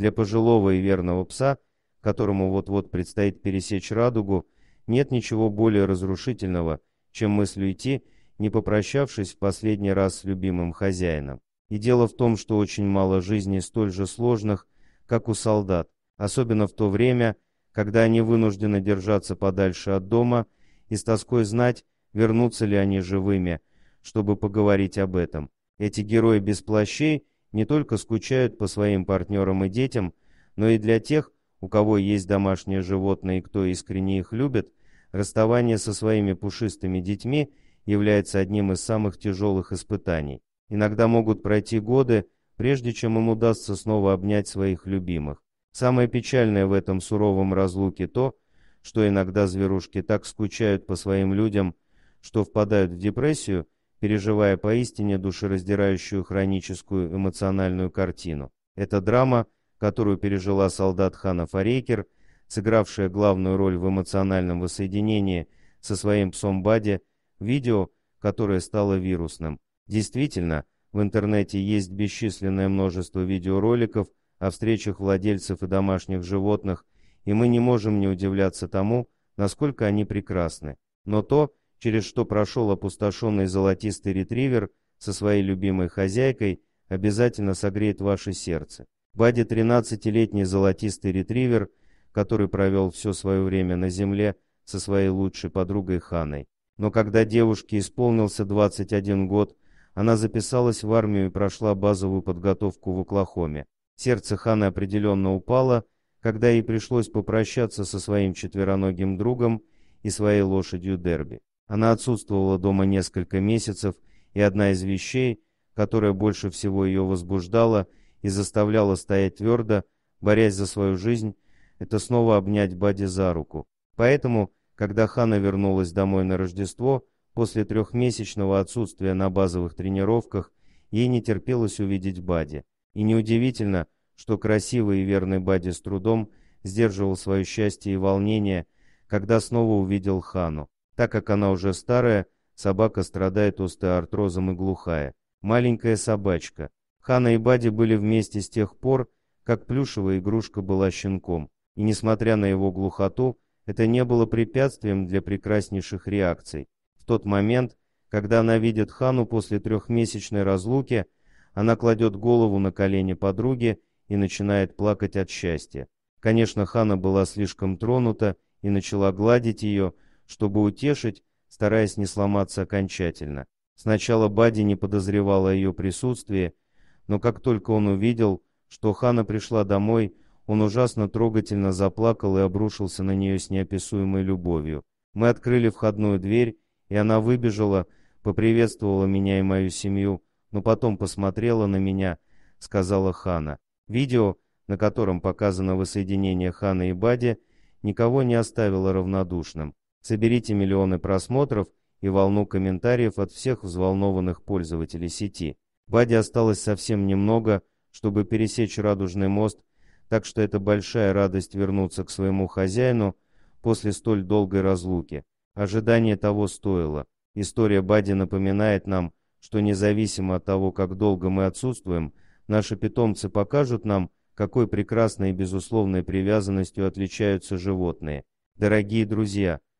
Для пожилого и верного пса, которому вот-вот предстоит пересечь радугу, нет ничего более разрушительного, чем мысль уйти, не попрощавшись в последний раз с любимым хозяином. И дело в том, что очень мало жизней столь же сложных, как у солдат, особенно в то время, когда они вынуждены держаться подальше от дома и с тоской знать, вернутся ли они живыми, чтобы поговорить об этом. Эти герои без плащей не только скучают по своим партнерам и детям, но и для тех, у кого есть домашние животные и кто искренне их любит, расставание со своими пушистыми детьми является одним из самых тяжелых испытаний. Иногда могут пройти годы, прежде чем им удастся снова обнять своих любимых. Самое печальное в этом суровом разлуке то, что иногда зверушки так скучают по своим людям, что впадают в депрессию – переживая поистине душераздирающую хроническую эмоциональную картину. Это драма, которую пережила солдат Хана Фарейкер, сыгравшая главную роль в эмоциональном воссоединении со своим псом Бади, видео, которое стало вирусным. Действительно, в интернете есть бесчисленное множество видеороликов о встречах владельцев и домашних животных, и мы не можем не удивляться тому, насколько они прекрасны. Но то, через что прошел опустошенный золотистый ретривер со своей любимой хозяйкой, обязательно согреет ваше сердце. Бади 13-летний золотистый ретривер, который провел все свое время на земле со своей лучшей подругой Ханой. Но когда девушке исполнился 21 год, она записалась в армию и прошла базовую подготовку в Оклахоме. Сердце Ханы определенно упало, когда ей пришлось попрощаться со своим четвероногим другом и своей лошадью Дерби. Она отсутствовала дома несколько месяцев, и одна из вещей, которая больше всего ее возбуждала и заставляла стоять твердо, борясь за свою жизнь, это снова обнять Бадди за руку. Поэтому, когда Хана вернулась домой на Рождество, после трехмесячного отсутствия на базовых тренировках, ей не терпелось увидеть Бадди. И неудивительно, что красивый и верный Бадди с трудом сдерживал свое счастье и волнение, когда снова увидел Хану. Так как она уже старая, собака страдает остеоартрозом и глухая. Маленькая собачка. Хана и Бади были вместе с тех пор, как плюшевая игрушка была щенком. И несмотря на его глухоту, это не было препятствием для прекраснейших реакций. В тот момент, когда она видит Хану после трехмесячной разлуки, она кладет голову на колени подруги и начинает плакать от счастья. Конечно, Хана была слишком тронута и начала гладить ее, чтобы утешить, стараясь не сломаться окончательно. Сначала Бади не подозревал о ее присутствии, но как только он увидел, что Хана пришла домой, он ужасно трогательно заплакал и обрушился на нее с неописуемой любовью. Мы открыли входную дверь, и она выбежала, поприветствовала меня и мою семью, но потом посмотрела на меня, сказала Хана. Видео, на котором показано воссоединение Хана и Бади, никого не оставило равнодушным. Соберите миллионы просмотров и волну комментариев от всех взволнованных пользователей сети. Баде осталось совсем немного, чтобы пересечь Радужный мост, так что это большая радость вернуться к своему хозяину после столь долгой разлуки. Ожидание того стоило. История Бади напоминает нам, что независимо от того, как долго мы отсутствуем, наши питомцы покажут нам, какой прекрасной и безусловной привязанностью отличаются животные. Дорогие друзья,